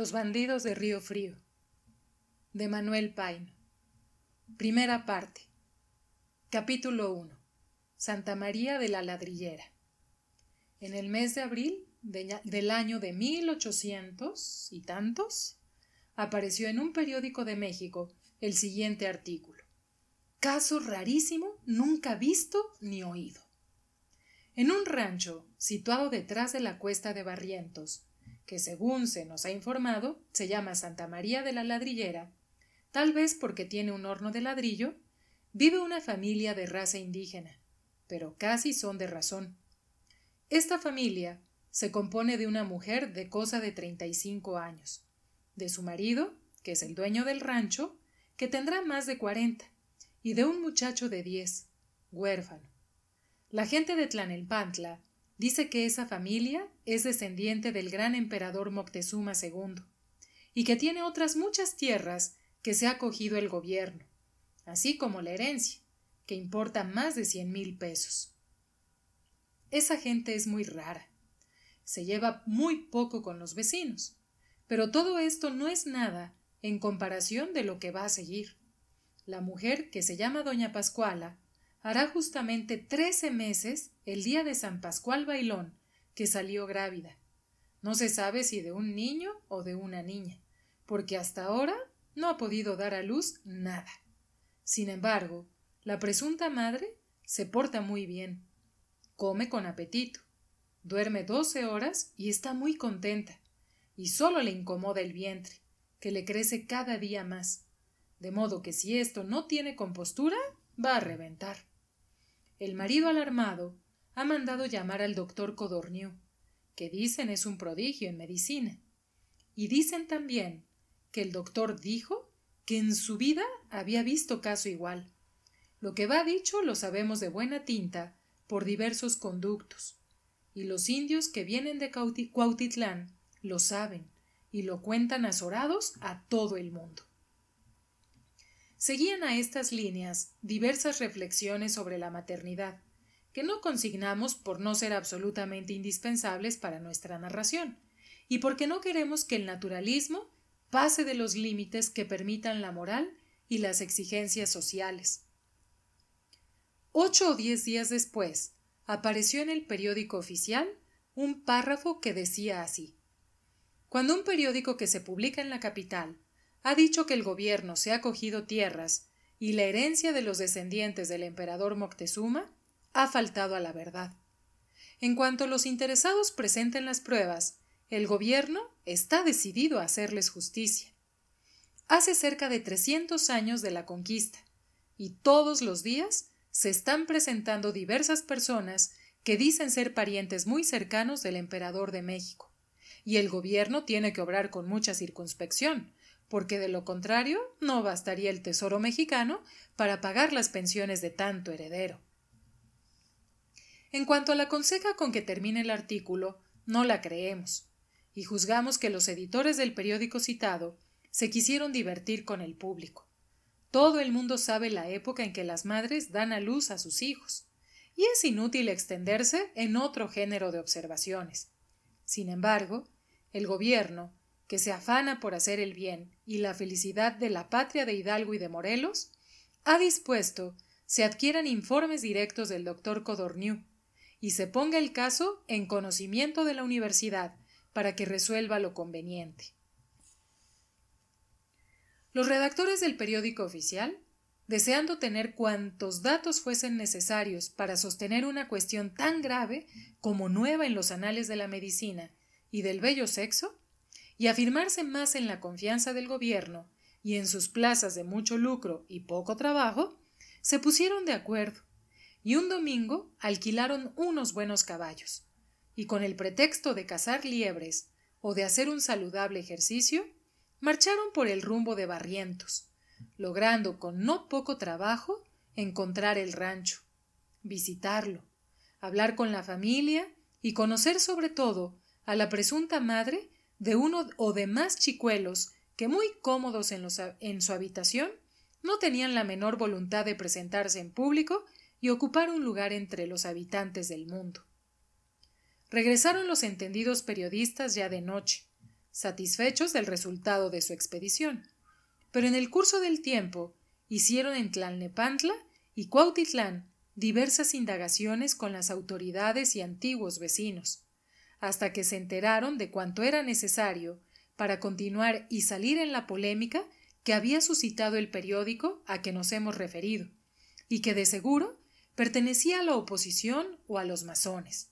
Los bandidos de Río Frío de Manuel Paine Primera parte Capítulo 1 Santa María de la Ladrillera En el mes de abril del año de 1800 y tantos apareció en un periódico de México el siguiente artículo Caso rarísimo nunca visto ni oído. En un rancho situado detrás de la cuesta de Barrientos que según se nos ha informado, se llama Santa María de la Ladrillera, tal vez porque tiene un horno de ladrillo, vive una familia de raza indígena, pero casi son de razón. Esta familia se compone de una mujer de cosa de 35 años, de su marido, que es el dueño del rancho, que tendrá más de 40, y de un muchacho de 10, huérfano. La gente de Tlanelpantla Dice que esa familia es descendiente del gran emperador Moctezuma II y que tiene otras muchas tierras que se ha cogido el gobierno, así como la herencia, que importa más de cien mil pesos. Esa gente es muy rara. Se lleva muy poco con los vecinos, pero todo esto no es nada en comparación de lo que va a seguir. La mujer, que se llama doña Pascuala, hará justamente trece meses el día de San Pascual Bailón, que salió grávida. No se sabe si de un niño o de una niña, porque hasta ahora no ha podido dar a luz nada. Sin embargo, la presunta madre se porta muy bien, come con apetito, duerme doce horas y está muy contenta, y solo le incomoda el vientre, que le crece cada día más, de modo que si esto no tiene compostura, va a reventar. El marido alarmado ha mandado llamar al doctor Codorniu, que dicen es un prodigio en medicina. Y dicen también que el doctor dijo que en su vida había visto caso igual. Lo que va dicho lo sabemos de buena tinta por diversos conductos, y los indios que vienen de Cuautitlán lo saben y lo cuentan azorados a todo el mundo. Seguían a estas líneas diversas reflexiones sobre la maternidad, que no consignamos por no ser absolutamente indispensables para nuestra narración, y porque no queremos que el naturalismo pase de los límites que permitan la moral y las exigencias sociales. Ocho o diez días después, apareció en el periódico oficial un párrafo que decía así Cuando un periódico que se publica en la capital ha dicho que el gobierno se ha cogido tierras y la herencia de los descendientes del emperador Moctezuma ha faltado a la verdad. En cuanto los interesados presenten las pruebas, el gobierno está decidido a hacerles justicia. Hace cerca de 300 años de la conquista, y todos los días se están presentando diversas personas que dicen ser parientes muy cercanos del emperador de México, y el gobierno tiene que obrar con mucha circunspección, porque de lo contrario no bastaría el Tesoro mexicano para pagar las pensiones de tanto heredero. En cuanto a la conseja con que termina el artículo, no la creemos, y juzgamos que los editores del periódico citado se quisieron divertir con el público. Todo el mundo sabe la época en que las madres dan a luz a sus hijos, y es inútil extenderse en otro género de observaciones. Sin embargo, el gobierno, que se afana por hacer el bien y la felicidad de la patria de Hidalgo y de Morelos, ha dispuesto se adquieran informes directos del doctor Codorniú y se ponga el caso en conocimiento de la universidad para que resuelva lo conveniente. Los redactores del periódico oficial, deseando tener cuantos datos fuesen necesarios para sostener una cuestión tan grave como nueva en los anales de la medicina y del bello sexo, y afirmarse más en la confianza del gobierno y en sus plazas de mucho lucro y poco trabajo, se pusieron de acuerdo y un domingo alquilaron unos buenos caballos y con el pretexto de cazar liebres o de hacer un saludable ejercicio, marcharon por el rumbo de Barrientos, logrando con no poco trabajo encontrar el rancho, visitarlo, hablar con la familia y conocer sobre todo a la presunta madre de uno o de más chicuelos que muy cómodos en, en su habitación, no tenían la menor voluntad de presentarse en público y ocupar un lugar entre los habitantes del mundo. Regresaron los entendidos periodistas ya de noche, satisfechos del resultado de su expedición, pero en el curso del tiempo hicieron en Tlalnepantla y Cuautitlán diversas indagaciones con las autoridades y antiguos vecinos, hasta que se enteraron de cuanto era necesario para continuar y salir en la polémica que había suscitado el periódico a que nos hemos referido, y que de seguro pertenecía a la oposición o a los masones.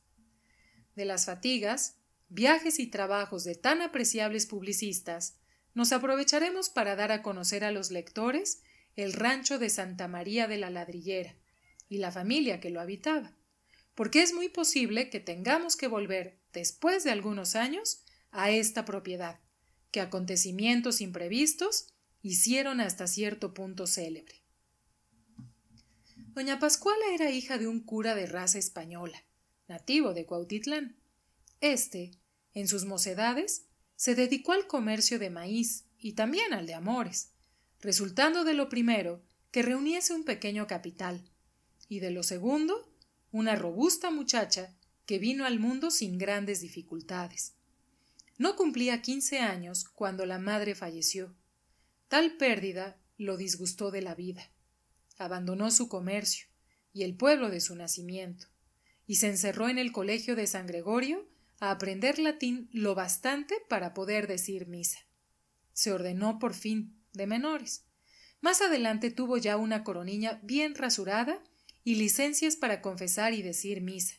De las fatigas, viajes y trabajos de tan apreciables publicistas, nos aprovecharemos para dar a conocer a los lectores el rancho de Santa María de la Ladrillera y la familia que lo habitaba, porque es muy posible que tengamos que volver después de algunos años, a esta propiedad, que acontecimientos imprevistos hicieron hasta cierto punto célebre. Doña Pascuala era hija de un cura de raza española, nativo de Cuautitlán. Este, en sus mocedades, se dedicó al comercio de maíz y también al de amores, resultando de lo primero que reuniese un pequeño capital, y de lo segundo, una robusta muchacha que vino al mundo sin grandes dificultades. No cumplía quince años cuando la madre falleció. Tal pérdida lo disgustó de la vida. Abandonó su comercio y el pueblo de su nacimiento, y se encerró en el colegio de San Gregorio a aprender latín lo bastante para poder decir misa. Se ordenó por fin de menores. Más adelante tuvo ya una coronilla bien rasurada y licencias para confesar y decir misa.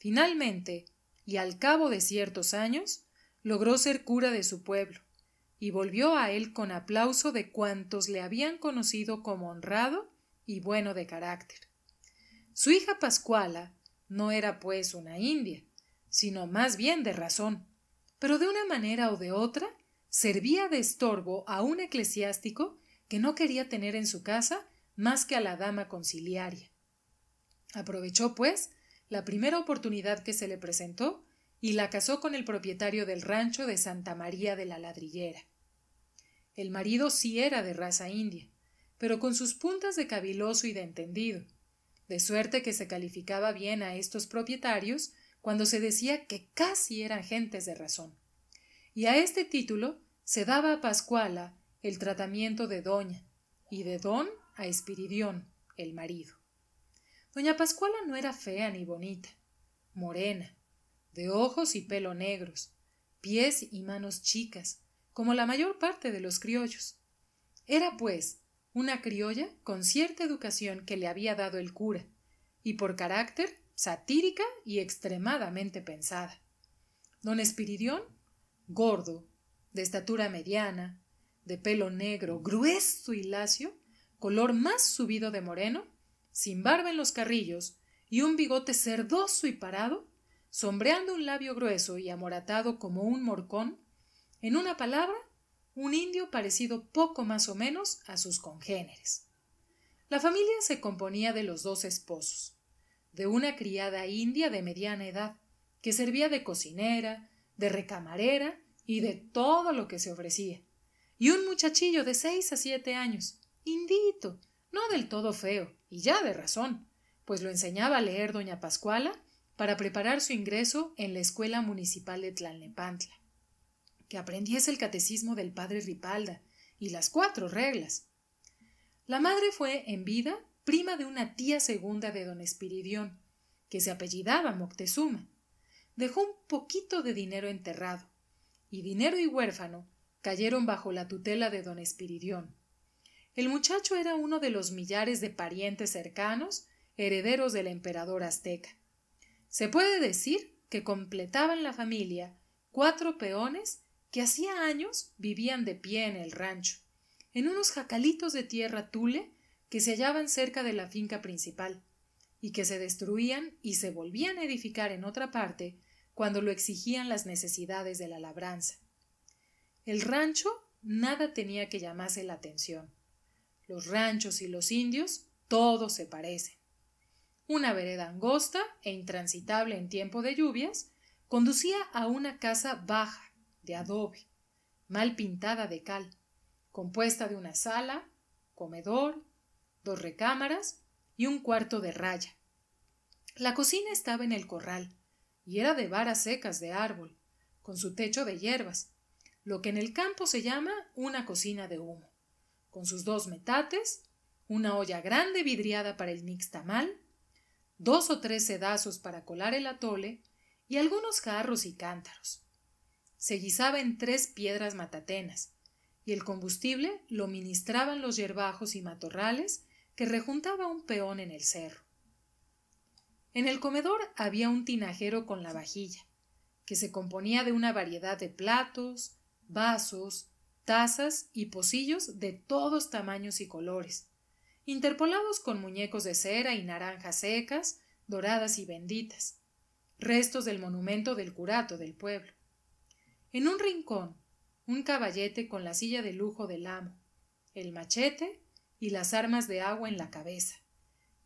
Finalmente, y al cabo de ciertos años, logró ser cura de su pueblo, y volvió a él con aplauso de cuantos le habían conocido como honrado y bueno de carácter. Su hija Pascuala no era pues una india, sino más bien de razón, pero de una manera o de otra servía de estorbo a un eclesiástico que no quería tener en su casa más que a la dama conciliaria. Aprovechó, pues, la primera oportunidad que se le presentó y la casó con el propietario del rancho de Santa María de la Ladrillera. El marido sí era de raza india, pero con sus puntas de cabiloso y de entendido, de suerte que se calificaba bien a estos propietarios cuando se decía que casi eran gentes de razón. Y a este título se daba a Pascuala el tratamiento de doña y de don a Espiridión, el marido. Doña Pascuala no era fea ni bonita, morena, de ojos y pelo negros, pies y manos chicas, como la mayor parte de los criollos. Era, pues, una criolla con cierta educación que le había dado el cura, y por carácter satírica y extremadamente pensada. Don Espiridión, gordo, de estatura mediana, de pelo negro, grueso y lacio, color más subido de moreno, sin barba en los carrillos y un bigote cerdoso y parado, sombreando un labio grueso y amoratado como un morcón, en una palabra, un indio parecido poco más o menos a sus congéneres. La familia se componía de los dos esposos, de una criada india de mediana edad, que servía de cocinera, de recamarera y de todo lo que se ofrecía, y un muchachillo de seis a siete años, indito, no del todo feo, y ya de razón, pues lo enseñaba a leer doña Pascuala para preparar su ingreso en la escuela municipal de Tlalnepantla. Que aprendiese el catecismo del padre Ripalda y las cuatro reglas. La madre fue, en vida, prima de una tía segunda de don Espiridión, que se apellidaba Moctezuma. Dejó un poquito de dinero enterrado, y dinero y huérfano cayeron bajo la tutela de don Espiridión el muchacho era uno de los millares de parientes cercanos, herederos del emperador azteca. Se puede decir que completaban la familia cuatro peones que hacía años vivían de pie en el rancho, en unos jacalitos de tierra tule que se hallaban cerca de la finca principal, y que se destruían y se volvían a edificar en otra parte cuando lo exigían las necesidades de la labranza. El rancho nada tenía que llamase la atención los ranchos y los indios, todos se parecen. Una vereda angosta e intransitable en tiempo de lluvias conducía a una casa baja, de adobe, mal pintada de cal, compuesta de una sala, comedor, dos recámaras y un cuarto de raya. La cocina estaba en el corral y era de varas secas de árbol, con su techo de hierbas, lo que en el campo se llama una cocina de humo con sus dos metates, una olla grande vidriada para el nixtamal, dos o tres sedazos para colar el atole y algunos jarros y cántaros. Se guisaba en tres piedras matatenas, y el combustible lo ministraban los yerbajos y matorrales que rejuntaba un peón en el cerro. En el comedor había un tinajero con la vajilla, que se componía de una variedad de platos, vasos, tazas y pocillos de todos tamaños y colores, interpolados con muñecos de cera y naranjas secas, doradas y benditas, restos del monumento del curato del pueblo. En un rincón, un caballete con la silla de lujo del amo, el machete y las armas de agua en la cabeza,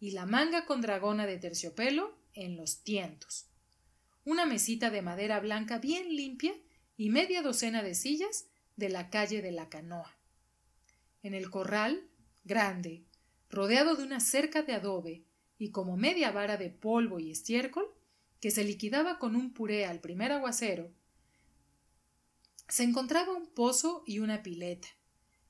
y la manga con dragona de terciopelo en los tientos. Una mesita de madera blanca bien limpia y media docena de sillas de la calle de la canoa. En el corral, grande, rodeado de una cerca de adobe y como media vara de polvo y estiércol, que se liquidaba con un puré al primer aguacero, se encontraba un pozo y una pileta,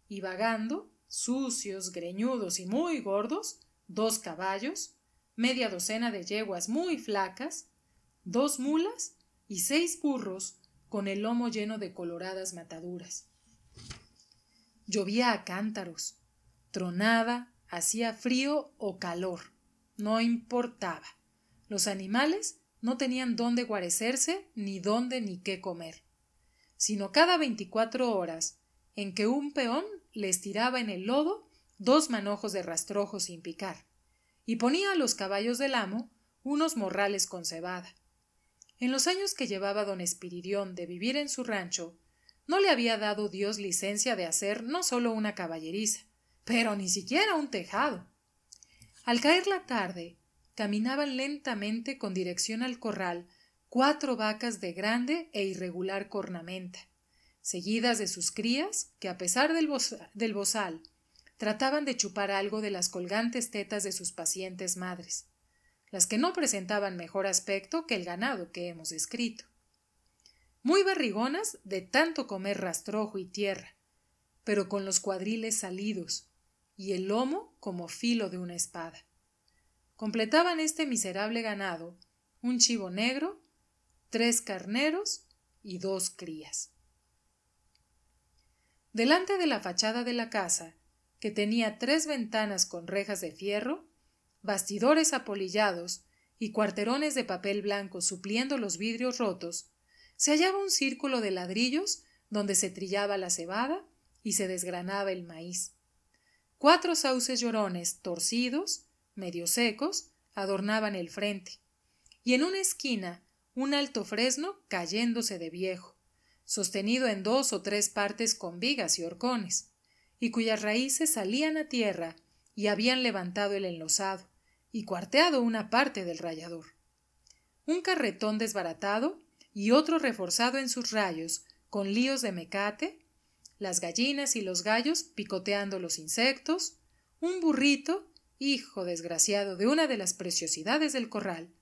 y vagando, sucios, greñudos y muy gordos, dos caballos, media docena de yeguas muy flacas, dos mulas y seis burros con el lomo lleno de coloradas mataduras. Llovía a cántaros, tronaba, hacía frío o calor, no importaba. Los animales no tenían dónde guarecerse, ni dónde ni qué comer, sino cada veinticuatro horas, en que un peón les tiraba en el lodo dos manojos de rastrojo sin picar, y ponía a los caballos del amo unos morrales con cebada en los años que llevaba don Espiridión de vivir en su rancho, no le había dado Dios licencia de hacer no solo una caballeriza, pero ni siquiera un tejado. Al caer la tarde, caminaban lentamente con dirección al corral cuatro vacas de grande e irregular cornamenta, seguidas de sus crías que, a pesar del, del bozal, trataban de chupar algo de las colgantes tetas de sus pacientes madres las que no presentaban mejor aspecto que el ganado que hemos descrito. Muy barrigonas de tanto comer rastrojo y tierra, pero con los cuadriles salidos y el lomo como filo de una espada. Completaban este miserable ganado un chivo negro, tres carneros y dos crías. Delante de la fachada de la casa, que tenía tres ventanas con rejas de fierro, bastidores apolillados y cuarterones de papel blanco supliendo los vidrios rotos, se hallaba un círculo de ladrillos donde se trillaba la cebada y se desgranaba el maíz. Cuatro sauces llorones torcidos, medio secos, adornaban el frente, y en una esquina un alto fresno cayéndose de viejo, sostenido en dos o tres partes con vigas y horcones, y cuyas raíces salían a tierra y habían levantado el enlosado, y cuarteado una parte del rayador. Un carretón desbaratado y otro reforzado en sus rayos, con líos de mecate, las gallinas y los gallos picoteando los insectos, un burrito, hijo desgraciado de una de las preciosidades del corral,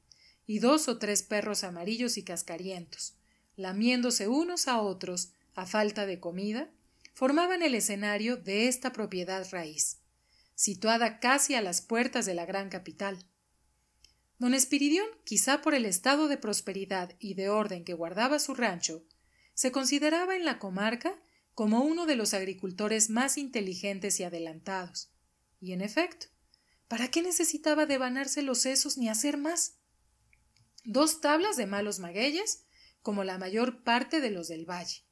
y dos o tres perros amarillos y cascarientos, lamiéndose unos a otros a falta de comida, formaban el escenario de esta propiedad raíz situada casi a las puertas de la gran capital. Don Espiridión, quizá por el estado de prosperidad y de orden que guardaba su rancho, se consideraba en la comarca como uno de los agricultores más inteligentes y adelantados. Y en efecto, ¿para qué necesitaba devanarse los sesos ni hacer más? Dos tablas de malos magueyes, como la mayor parte de los del valle,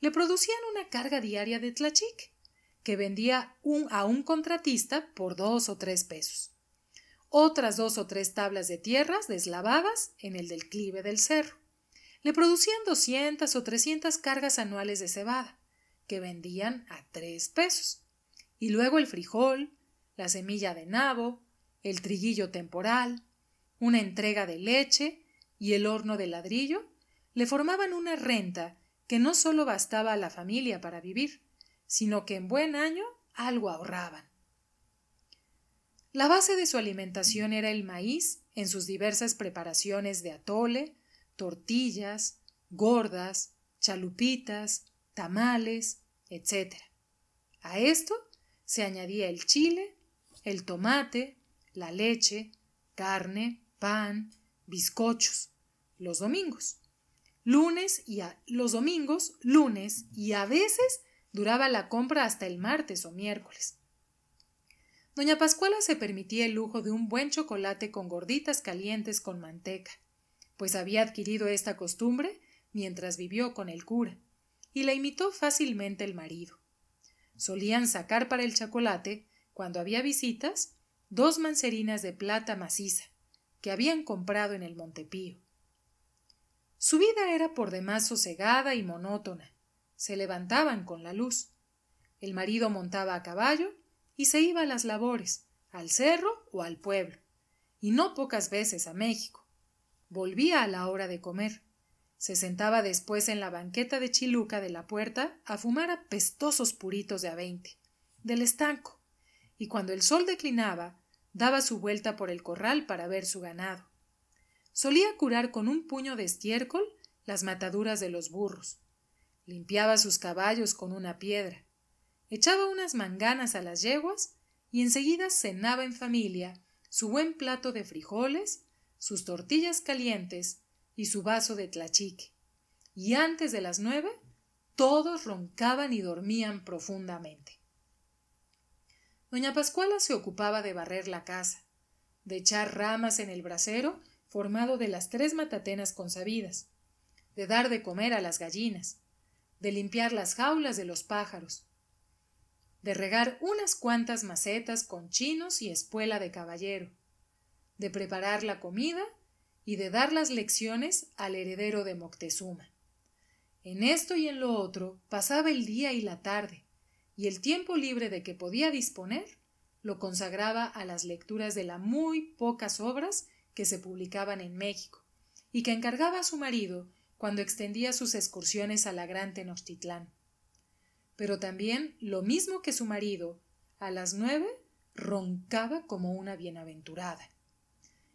le producían una carga diaria de tlachic, que vendía un, a un contratista por dos o tres pesos. Otras dos o tres tablas de tierras deslavadas en el declive del cerro. Le producían 200 o trescientas cargas anuales de cebada, que vendían a tres pesos. Y luego el frijol, la semilla de nabo, el triguillo temporal, una entrega de leche y el horno de ladrillo le formaban una renta que no solo bastaba a la familia para vivir, sino que en buen año algo ahorraban. La base de su alimentación era el maíz en sus diversas preparaciones de atole, tortillas, gordas, chalupitas, tamales, etc. A esto se añadía el chile, el tomate, la leche, carne, pan, bizcochos, los domingos. Lunes y a, los domingos, lunes y a veces Duraba la compra hasta el martes o miércoles. Doña Pascuala se permitía el lujo de un buen chocolate con gorditas calientes con manteca, pues había adquirido esta costumbre mientras vivió con el cura, y la imitó fácilmente el marido. Solían sacar para el chocolate, cuando había visitas, dos mancerinas de plata maciza, que habían comprado en el Montepío. Su vida era por demás sosegada y monótona, se levantaban con la luz. El marido montaba a caballo y se iba a las labores, al cerro o al pueblo, y no pocas veces a México. Volvía a la hora de comer. Se sentaba después en la banqueta de Chiluca de la puerta a fumar apestosos puritos de a veinte, del estanco, y cuando el sol declinaba, daba su vuelta por el corral para ver su ganado. Solía curar con un puño de estiércol las mataduras de los burros, limpiaba sus caballos con una piedra, echaba unas manganas a las yeguas y enseguida cenaba en familia su buen plato de frijoles, sus tortillas calientes y su vaso de tlachique. Y antes de las nueve todos roncaban y dormían profundamente. Doña Pascuala se ocupaba de barrer la casa, de echar ramas en el brasero formado de las tres matatenas consabidas, de dar de comer a las gallinas, de limpiar las jaulas de los pájaros, de regar unas cuantas macetas con chinos y espuela de caballero, de preparar la comida y de dar las lecciones al heredero de Moctezuma. En esto y en lo otro pasaba el día y la tarde, y el tiempo libre de que podía disponer lo consagraba a las lecturas de las muy pocas obras que se publicaban en México, y que encargaba a su marido cuando extendía sus excursiones a la gran Tenochtitlán. Pero también, lo mismo que su marido, a las nueve roncaba como una bienaventurada.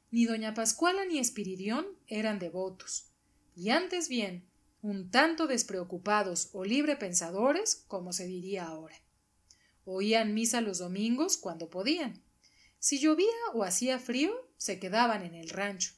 Ni doña Pascuala ni Espiridión eran devotos, y antes bien, un tanto despreocupados o librepensadores, como se diría ahora. Oían misa los domingos cuando podían. Si llovía o hacía frío, se quedaban en el rancho,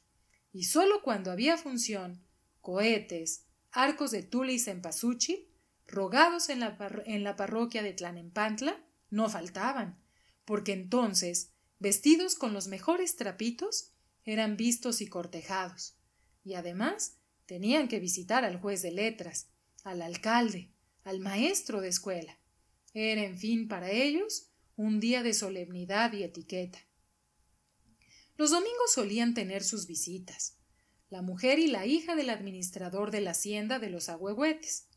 y sólo cuando había función cohetes, arcos de tulis en Pasuchi, rogados en la, en la parroquia de Tlanempantla, no faltaban, porque entonces, vestidos con los mejores trapitos, eran vistos y cortejados, y además tenían que visitar al juez de letras, al alcalde, al maestro de escuela. Era, en fin, para ellos un día de solemnidad y etiqueta. Los domingos solían tener sus visitas, la mujer y la hija del administrador de la hacienda de los Agüehuetes,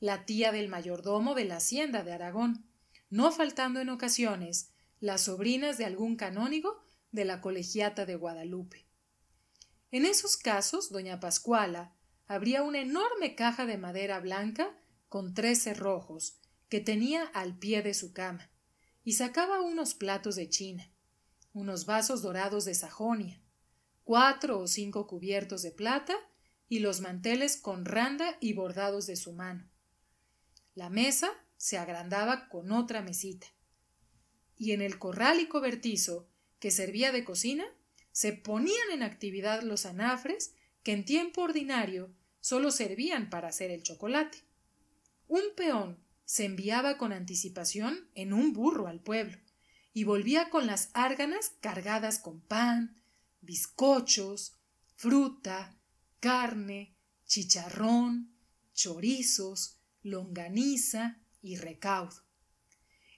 la tía del mayordomo de la hacienda de Aragón, no faltando en ocasiones las sobrinas de algún canónigo de la colegiata de Guadalupe. En esos casos, doña Pascuala abría una enorme caja de madera blanca con trece cerrojos que tenía al pie de su cama y sacaba unos platos de China, unos vasos dorados de Sajonia, cuatro o cinco cubiertos de plata y los manteles con randa y bordados de su mano. La mesa se agrandaba con otra mesita. Y en el corral y cobertizo, que servía de cocina, se ponían en actividad los anafres que en tiempo ordinario solo servían para hacer el chocolate. Un peón se enviaba con anticipación en un burro al pueblo y volvía con las árganas cargadas con pan, bizcochos, fruta, carne, chicharrón, chorizos, longaniza y recaudo.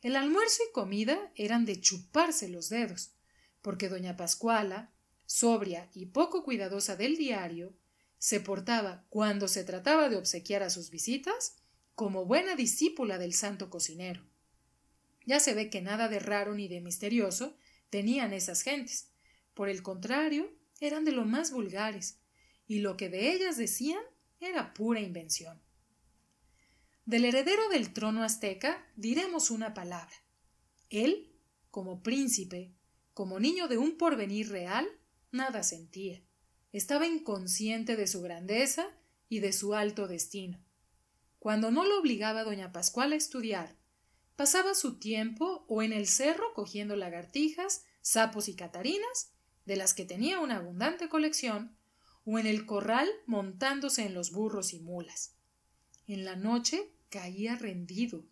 El almuerzo y comida eran de chuparse los dedos, porque doña Pascuala, sobria y poco cuidadosa del diario, se portaba, cuando se trataba de obsequiar a sus visitas, como buena discípula del santo cocinero. Ya se ve que nada de raro ni de misterioso tenían esas gentes, por el contrario, eran de lo más vulgares, y lo que de ellas decían era pura invención. Del heredero del trono azteca diremos una palabra. Él, como príncipe, como niño de un porvenir real, nada sentía. Estaba inconsciente de su grandeza y de su alto destino. Cuando no lo obligaba doña Pascual a estudiar, pasaba su tiempo o en el cerro cogiendo lagartijas, sapos y catarinas, de las que tenía una abundante colección, o en el corral montándose en los burros y mulas. En la noche caía rendido.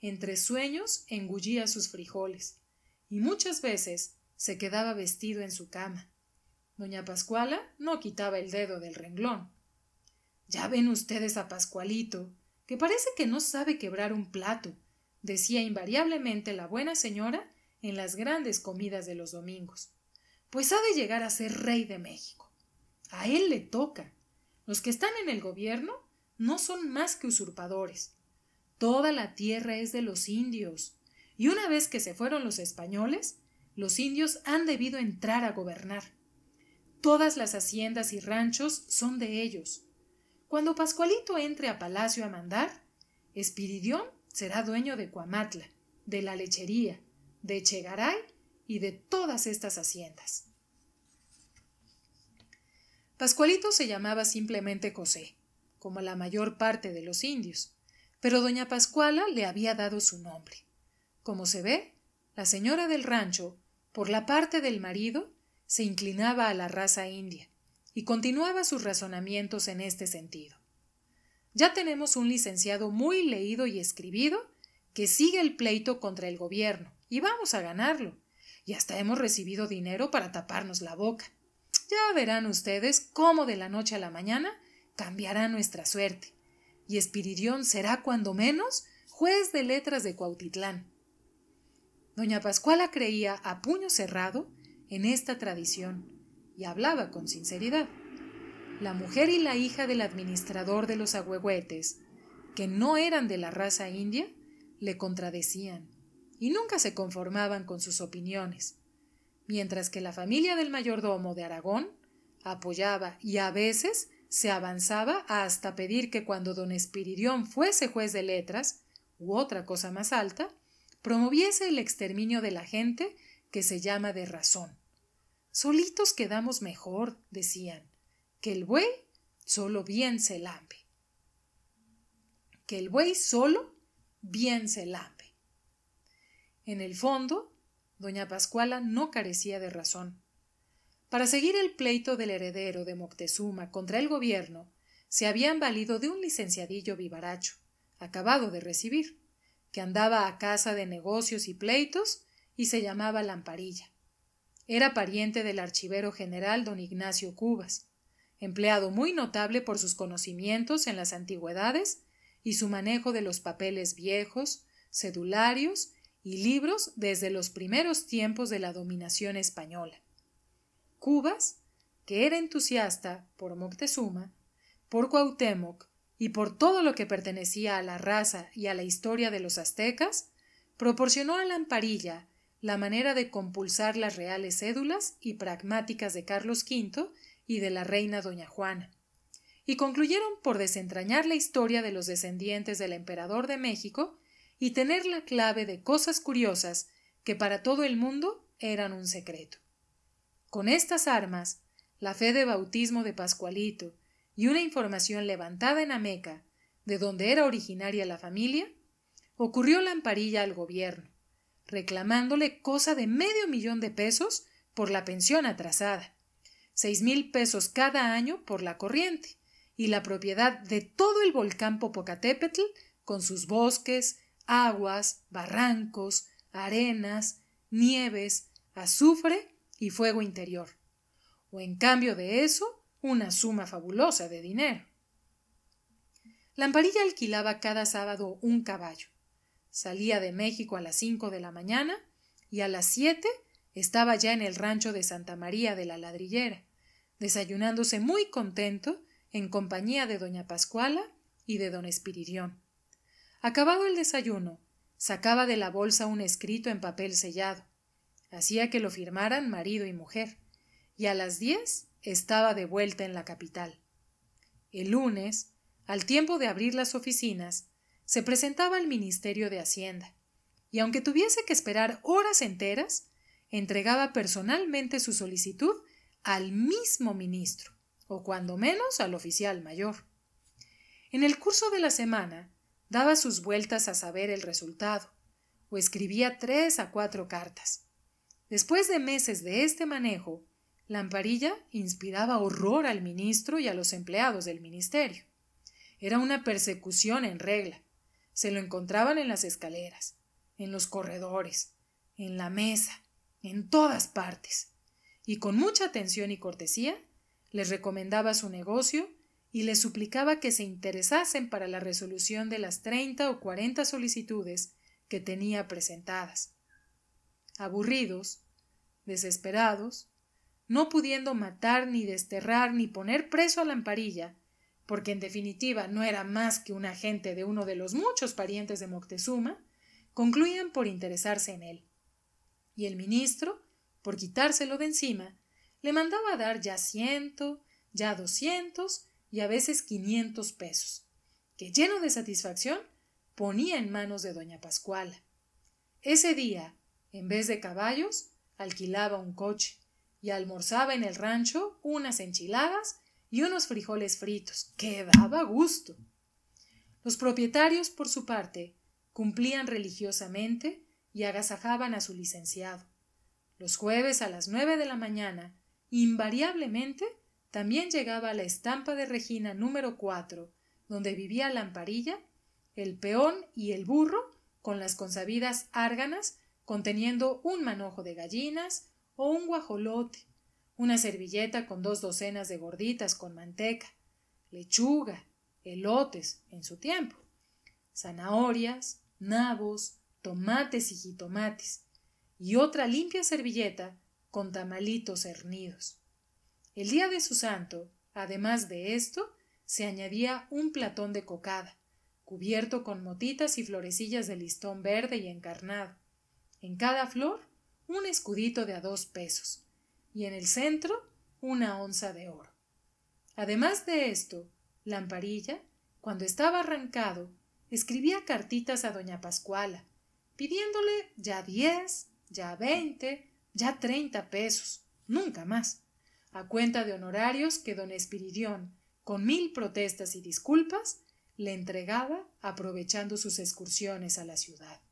Entre sueños engullía sus frijoles y muchas veces se quedaba vestido en su cama. Doña Pascuala no quitaba el dedo del renglón. Ya ven ustedes a Pascualito, que parece que no sabe quebrar un plato, decía invariablemente la buena señora en las grandes comidas de los domingos pues ha de llegar a ser rey de México. A él le toca. Los que están en el gobierno no son más que usurpadores. Toda la tierra es de los indios, y una vez que se fueron los españoles, los indios han debido entrar a gobernar. Todas las haciendas y ranchos son de ellos. Cuando Pascualito entre a palacio a mandar, Espiridión será dueño de Cuamatla, de la lechería, de Chegaray y de todas estas haciendas. Pascualito se llamaba simplemente José, como la mayor parte de los indios, pero doña Pascuala le había dado su nombre. Como se ve, la señora del rancho, por la parte del marido, se inclinaba a la raza india y continuaba sus razonamientos en este sentido. Ya tenemos un licenciado muy leído y escribido que sigue el pleito contra el gobierno y vamos a ganarlo y hasta hemos recibido dinero para taparnos la boca. Ya verán ustedes cómo de la noche a la mañana cambiará nuestra suerte, y Espiridión será cuando menos juez de letras de Cuautitlán. Doña Pascuala creía a puño cerrado en esta tradición y hablaba con sinceridad. La mujer y la hija del administrador de los agüehuetes, que no eran de la raza india, le contradecían y nunca se conformaban con sus opiniones, mientras que la familia del mayordomo de Aragón apoyaba y a veces se avanzaba hasta pedir que cuando don Espiridión fuese juez de letras, u otra cosa más alta, promoviese el exterminio de la gente que se llama de razón. Solitos quedamos mejor, decían, que el buey solo bien se lampe. Que el buey solo bien se lambe. En el fondo, doña Pascuala no carecía de razón. Para seguir el pleito del heredero de Moctezuma contra el gobierno, se habían valido de un licenciadillo vivaracho, acabado de recibir, que andaba a casa de negocios y pleitos y se llamaba Lamparilla. Era pariente del archivero general don Ignacio Cubas, empleado muy notable por sus conocimientos en las antigüedades y su manejo de los papeles viejos, cedularios y libros desde los primeros tiempos de la dominación española. Cubas, que era entusiasta por Moctezuma, por Cuauhtémoc y por todo lo que pertenecía a la raza y a la historia de los aztecas, proporcionó a Lamparilla la manera de compulsar las reales cédulas y pragmáticas de Carlos V y de la reina Doña Juana, y concluyeron por desentrañar la historia de los descendientes del emperador de México y tener la clave de cosas curiosas que para todo el mundo eran un secreto. Con estas armas, la fe de bautismo de Pascualito y una información levantada en Ameca, de donde era originaria la familia, ocurrió la amparilla al gobierno, reclamándole cosa de medio millón de pesos por la pensión atrasada, seis mil pesos cada año por la corriente y la propiedad de todo el volcán Popocatépetl con sus bosques, aguas, barrancos, arenas, nieves, azufre y fuego interior, o en cambio de eso una suma fabulosa de dinero. Lamparilla alquilaba cada sábado un caballo. Salía de México a las cinco de la mañana y a las siete estaba ya en el rancho de Santa María de la Ladrillera, desayunándose muy contento en compañía de doña Pascuala y de don Espiridión Acabado el desayuno, sacaba de la bolsa un escrito en papel sellado. Hacía que lo firmaran marido y mujer, y a las diez estaba de vuelta en la capital. El lunes, al tiempo de abrir las oficinas, se presentaba al Ministerio de Hacienda, y aunque tuviese que esperar horas enteras, entregaba personalmente su solicitud al mismo ministro, o cuando menos al oficial mayor. En el curso de la semana, daba sus vueltas a saber el resultado, o escribía tres a cuatro cartas. Después de meses de este manejo, Lamparilla inspiraba horror al ministro y a los empleados del ministerio. Era una persecución en regla. Se lo encontraban en las escaleras, en los corredores, en la mesa, en todas partes. Y con mucha atención y cortesía les recomendaba su negocio y le suplicaba que se interesasen para la resolución de las treinta o cuarenta solicitudes que tenía presentadas. Aburridos, desesperados, no pudiendo matar ni desterrar ni poner preso a Lamparilla, porque en definitiva no era más que un agente de uno de los muchos parientes de Moctezuma, concluían por interesarse en él. Y el ministro, por quitárselo de encima, le mandaba dar ya ciento, ya doscientos y a veces 500 pesos, que lleno de satisfacción ponía en manos de doña Pascuala. Ese día, en vez de caballos, alquilaba un coche y almorzaba en el rancho unas enchiladas y unos frijoles fritos, que daba gusto. Los propietarios, por su parte, cumplían religiosamente y agasajaban a su licenciado. Los jueves a las nueve de la mañana, invariablemente, también llegaba la estampa de Regina número 4, donde vivía Lamparilla, el peón y el burro, con las consabidas árganas, conteniendo un manojo de gallinas o un guajolote, una servilleta con dos docenas de gorditas con manteca, lechuga, elotes en su tiempo, zanahorias, nabos, tomates y jitomates, y otra limpia servilleta con tamalitos cernidos. El día de su santo, además de esto, se añadía un platón de cocada, cubierto con motitas y florecillas de listón verde y encarnado. En cada flor, un escudito de a dos pesos, y en el centro, una onza de oro. Además de esto, Lamparilla, cuando estaba arrancado, escribía cartitas a doña Pascuala, pidiéndole ya diez, ya veinte, ya treinta pesos, nunca más a cuenta de honorarios que don Espiridión, con mil protestas y disculpas, le entregaba aprovechando sus excursiones a la ciudad.